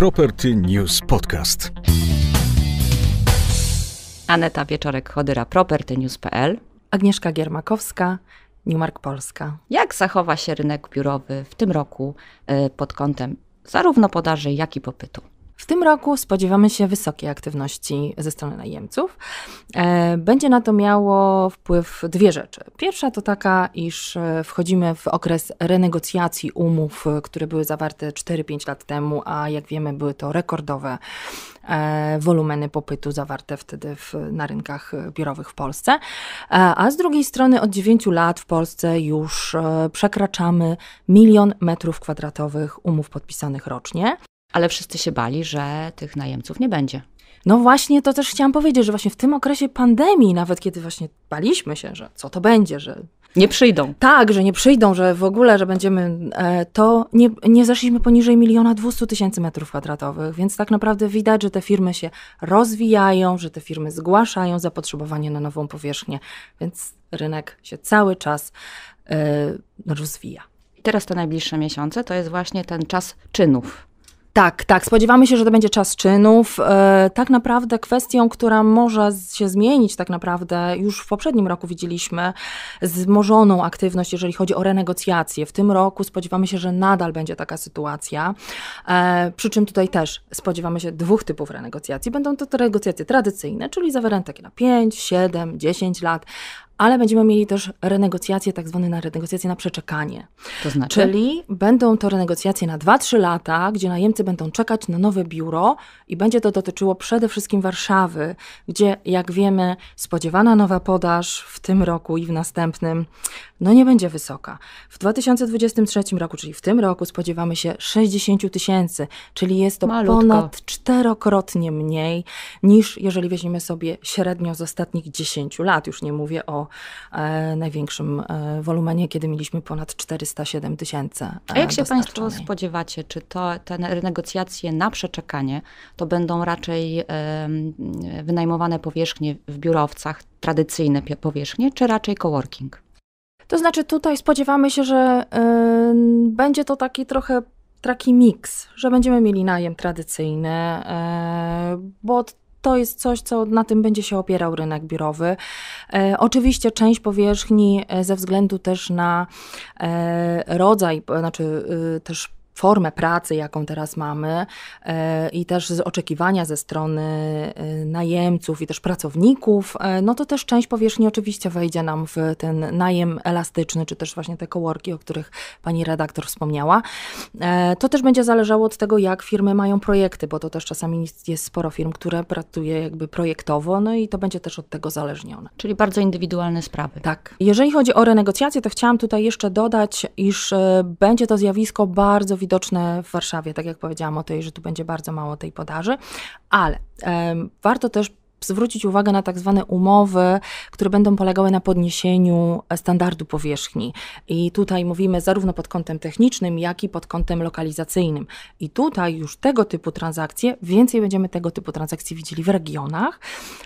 Property News Podcast. Aneta Wieczorek-Chodyra, propertynews.pl Agnieszka Giermakowska, Newmark Polska. Jak zachowa się rynek biurowy w tym roku e, pod kątem zarówno podaży, jak i popytu? W tym roku spodziewamy się wysokiej aktywności ze strony najemców. E, będzie na to miało wpływ dwie rzeczy. Pierwsza to taka, iż e, wchodzimy w okres renegocjacji umów, e, które były zawarte 4-5 lat temu, a jak wiemy, były to rekordowe wolumeny popytu zawarte wtedy w, na rynkach biurowych w Polsce. A z drugiej strony od 9 lat w Polsce już przekraczamy milion metrów kwadratowych umów podpisanych rocznie ale wszyscy się bali, że tych najemców nie będzie. No właśnie, to też chciałam powiedzieć, że właśnie w tym okresie pandemii, nawet kiedy właśnie baliśmy się, że co to będzie, że. Nie przyjdą. Tak, że nie przyjdą, że w ogóle, że będziemy. E, to nie, nie zeszliśmy poniżej miliona dwustu tysięcy metrów kwadratowych, więc tak naprawdę widać, że te firmy się rozwijają, że te firmy zgłaszają zapotrzebowanie na nową powierzchnię, więc rynek się cały czas e, rozwija. I teraz te najbliższe miesiące to jest właśnie ten czas czynów tak, tak. Spodziewamy się, że to będzie czas czynów. E, tak naprawdę kwestią, która może się zmienić, tak naprawdę już w poprzednim roku widzieliśmy zmożoną aktywność, jeżeli chodzi o renegocjacje. W tym roku spodziewamy się, że nadal będzie taka sytuacja. E, przy czym tutaj też spodziewamy się dwóch typów renegocjacji. Będą to te renegocjacje tradycyjne, czyli zawierane takie na 5, 7, 10 lat, ale będziemy mieli też renegocjacje, tak zwane na renegocjacje na przeczekanie. To znaczy? Czyli będą to renegocjacje na 2-3 lata, gdzie najemcy będą czekać na nowe biuro i będzie to dotyczyło przede wszystkim Warszawy, gdzie jak wiemy spodziewana nowa podaż w tym roku i w następnym no nie będzie wysoka. W 2023 roku, czyli w tym roku, spodziewamy się 60 tysięcy, czyli jest to Malutko. ponad czterokrotnie mniej niż jeżeli weźmiemy sobie średnio z ostatnich 10 lat. Już nie mówię o e, największym e, wolumenie, kiedy mieliśmy ponad 407 tysięcy. E, A jak się Państwo spodziewacie, czy to te renegocjacje na przeczekanie to będą raczej wynajmowane powierzchnie w biurowcach, tradycyjne powierzchnie, czy raczej coworking? To znaczy, tutaj spodziewamy się, że y, będzie to taki trochę taki miks, że będziemy mieli najem tradycyjny, y, bo to jest coś, co na tym będzie się opierał rynek biurowy. E, oczywiście część powierzchni ze względu też na e, rodzaj, znaczy e, też formę pracy, jaką teraz mamy, e, i też oczekiwania ze strony e, najemców i też pracowników, e, no to też część powierzchni oczywiście wejdzie nam w ten najem elastyczny, czy też właśnie te kołorki, o których pani redaktor wspomniała. To też będzie zależało od tego, jak firmy mają projekty, bo to też czasami jest sporo firm, które pracuje jakby projektowo, no i to będzie też od tego zależnione. Czyli bardzo indywidualne sprawy. Tak. Jeżeli chodzi o renegocjacje, to chciałam tutaj jeszcze dodać, iż będzie to zjawisko bardzo widoczne widoczne w Warszawie, tak jak powiedziałam o tej, że tu będzie bardzo mało tej podaży, ale warto też zwrócić uwagę na tak zwane umowy, które będą polegały na podniesieniu standardu powierzchni. I tutaj mówimy zarówno pod kątem technicznym, jak i pod kątem lokalizacyjnym. I tutaj już tego typu transakcje, więcej będziemy tego typu transakcji widzieli w regionach,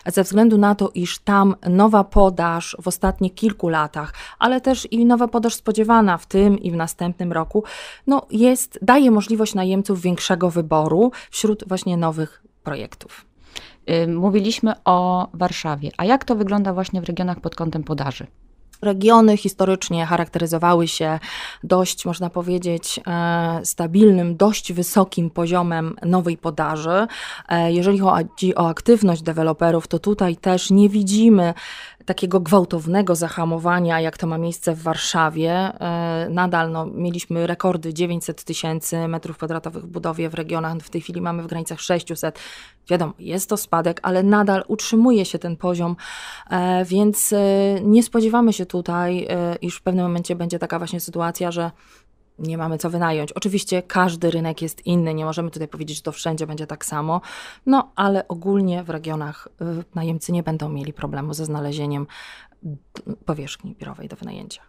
ze względu na to, iż tam nowa podaż w ostatnich kilku latach, ale też i nowa podaż spodziewana w tym i w następnym roku, no jest, daje możliwość najemców większego wyboru wśród właśnie nowych projektów. Mówiliśmy o Warszawie, a jak to wygląda właśnie w regionach pod kątem podaży? Regiony historycznie charakteryzowały się dość, można powiedzieć, e, stabilnym, dość wysokim poziomem nowej podaży. E, jeżeli chodzi o aktywność deweloperów, to tutaj też nie widzimy takiego gwałtownego zahamowania, jak to ma miejsce w Warszawie, e, nadal no, mieliśmy rekordy 900 tysięcy metrów kwadratowych w budowie w regionach. W tej chwili mamy w granicach 600. Wiadomo, jest to spadek, ale nadal utrzymuje się ten poziom, e, więc e, nie spodziewamy się tutaj, iż w pewnym momencie będzie taka właśnie sytuacja, że nie mamy co wynająć. Oczywiście każdy rynek jest inny, nie możemy tutaj powiedzieć, że to wszędzie będzie tak samo, no ale ogólnie w regionach y, najemcy nie będą mieli problemu ze znalezieniem powierzchni biurowej do wynajęcia.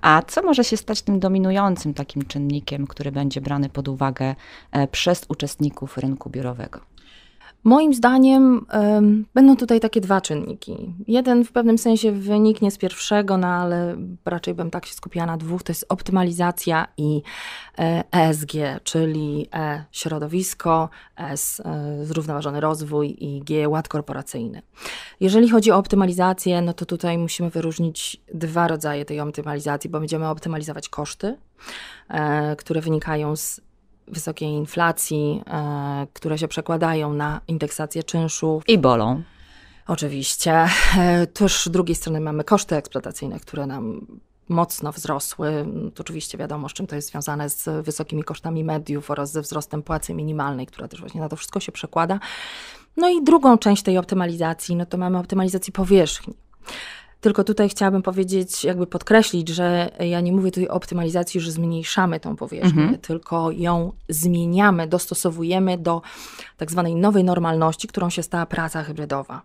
A co może się stać tym dominującym takim czynnikiem, który będzie brany pod uwagę e, przez uczestników rynku biurowego? Moim zdaniem będą tutaj takie dwa czynniki. Jeden w pewnym sensie wyniknie z pierwszego, no ale raczej bym tak się skupiła na dwóch. To jest optymalizacja i y, e, ESG, czyli E środowisko, e S y, zrównoważony rozwój i G ład korporacyjny. Jeżeli chodzi o optymalizację, no to tutaj musimy wyróżnić dwa rodzaje tej optymalizacji, bo będziemy optymalizować koszty, które wynikają z wysokiej inflacji, e, które się przekładają na indeksację czynszów. I bolą. Oczywiście. E, Tuż z drugiej strony mamy koszty eksploatacyjne, które nam mocno wzrosły. Mm, to oczywiście wiadomo, z czym to jest związane z wysokimi kosztami mediów oraz ze wzrostem płacy minimalnej, która też właśnie na to wszystko się przekłada. No i drugą część tej optymalizacji, no to mamy optymalizację powierzchni. Tylko tutaj chciałabym powiedzieć, jakby podkreślić, że ja nie mówię tutaj o optymalizacji, że zmniejszamy tą powierzchnię, mhm. tylko ją zmieniamy, dostosowujemy do tak zwanej nowej normalności, którą się stała praca hybrydowa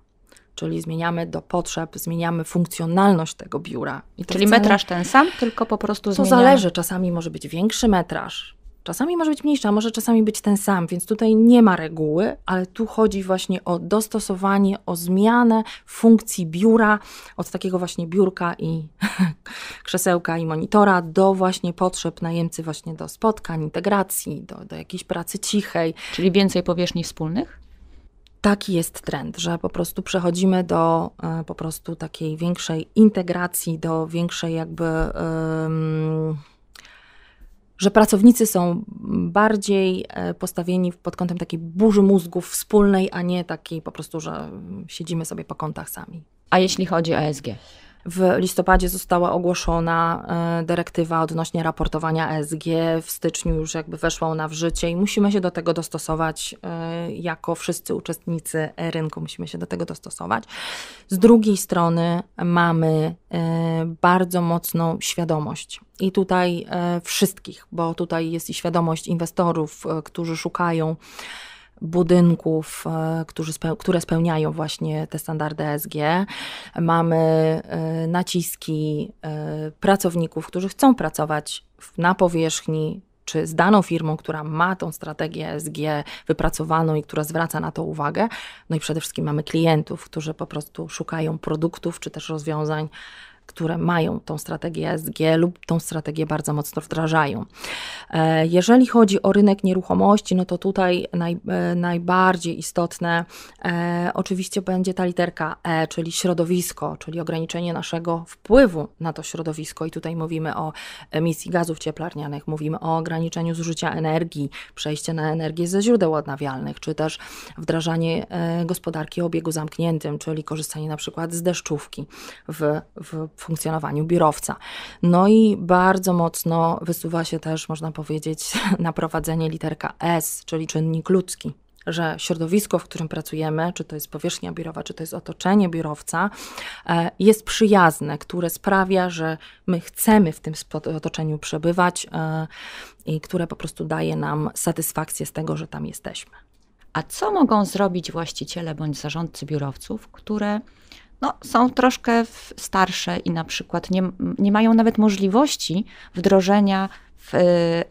czyli zmieniamy do potrzeb, zmieniamy funkcjonalność tego biura. Tak czyli wcale... metraż ten sam, tylko po prostu zmieniamy. To zależy, czasami może być większy metraż, Czasami może być mniejsza, może czasami być ten sam, więc tutaj nie ma reguły, ale tu chodzi właśnie o dostosowanie, o zmianę funkcji biura, od takiego właśnie biurka i krzesełka i monitora do właśnie potrzeb najemcy właśnie do spotkań, integracji, do, do jakiejś pracy cichej. Czyli więcej powierzchni wspólnych? taki jest trend, że po prostu przechodzimy do e, po prostu takiej większej integracji, do większej jakby że pracownicy są bardziej e, postawieni pod kątem takiej burzy mózgów wspólnej, a nie takiej po prostu, że siedzimy sobie po kątach sami. A jeśli chodzi o ESG? W listopadzie została ogłoszona e, dyrektywa odnośnie raportowania ESG, w styczniu już jakby weszła ona w życie i musimy się do tego dostosować e, jako wszyscy uczestnicy rynku, musimy się do tego dostosować. Z drugiej strony mamy e, bardzo mocną świadomość i tutaj wszystkich, bo tutaj jest i świadomość inwestorów, którzy szukają budynków, e, które spełniają właśnie te standardy ESG. Mamy e, naciski e, pracowników, którzy chcą pracować na powierzchni, czy z daną firmą, która ma tą strategię ESG wypracowaną i która zwraca na to uwagę. No i przede wszystkim mamy klientów, którzy po prostu szukają produktów czy też rozwiązań które mają tą strategię SG lub tą strategię bardzo mocno wdrażają. E, jeżeli chodzi o rynek nieruchomości, no to tutaj naj, e, najbardziej istotne e, oczywiście będzie ta literka E, czyli środowisko, czyli ograniczenie naszego wpływu na to środowisko. I tutaj mówimy o emisji gazów cieplarnianych, mówimy o ograniczeniu zużycia energii, przejście na energię ze źródeł odnawialnych, czy też wdrażanie gospodarki o obiegu zamkniętym, czyli korzystanie na przykład z deszczówki w, w funkcjonowaniu biurowca. No i bardzo mocno wysuwa się też, można powiedzieć, na prowadzenie literka S, czyli czynnik ludzki że środowisko, w którym pracujemy, czy to jest powierzchnia biurowa, czy to jest otoczenie biurowca, e, jest przyjazne, które sprawia, że my chcemy w tym otoczeniu przebywać e, i które po prostu daje nam satysfakcję z tego, że tam jesteśmy. A co mogą zrobić właściciele bądź zarządcy biurowców, które no, są troszkę starsze i na przykład nie, nie mają nawet możliwości wdrożenia w, w e, e,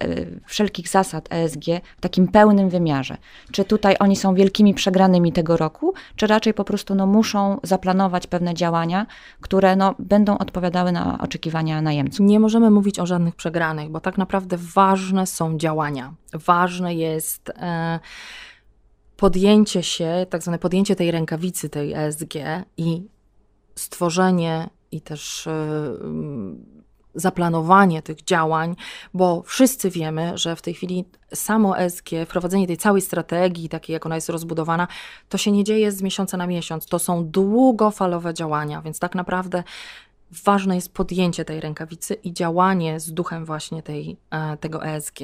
wszelkich zasad ESG w takim pełnym wymiarze. Czy tutaj oni są wielkimi przegranymi tego roku, czy raczej po prostu no, muszą zaplanować pewne działania, które no, będą odpowiadały na oczekiwania najemców? Nie możemy mówić o żadnych przegranych, bo tak naprawdę ważne są działania. Ważne jest. E, podjęcie się, tak zwane podjęcie tej rękawicy, tej ESG i stworzenie i też e, zaplanowanie tych działań, bo wszyscy wiemy, że w tej chwili samo ESG, wprowadzenie tej całej strategii, takiej jak ona jest rozbudowana, to się nie dzieje z miesiąca na miesiąc. To są długofalowe działania, więc tak naprawdę ważne jest podjęcie tej rękawicy i działanie z duchem właśnie tej, e, tego ESG.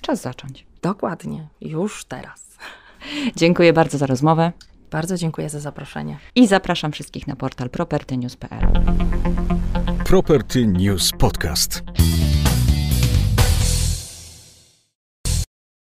Czas zacząć. Dokładnie, już teraz. Dziękuję bardzo za rozmowę. Bardzo dziękuję za zaproszenie. I zapraszam wszystkich na portal propertynews.pl. Property News Podcast.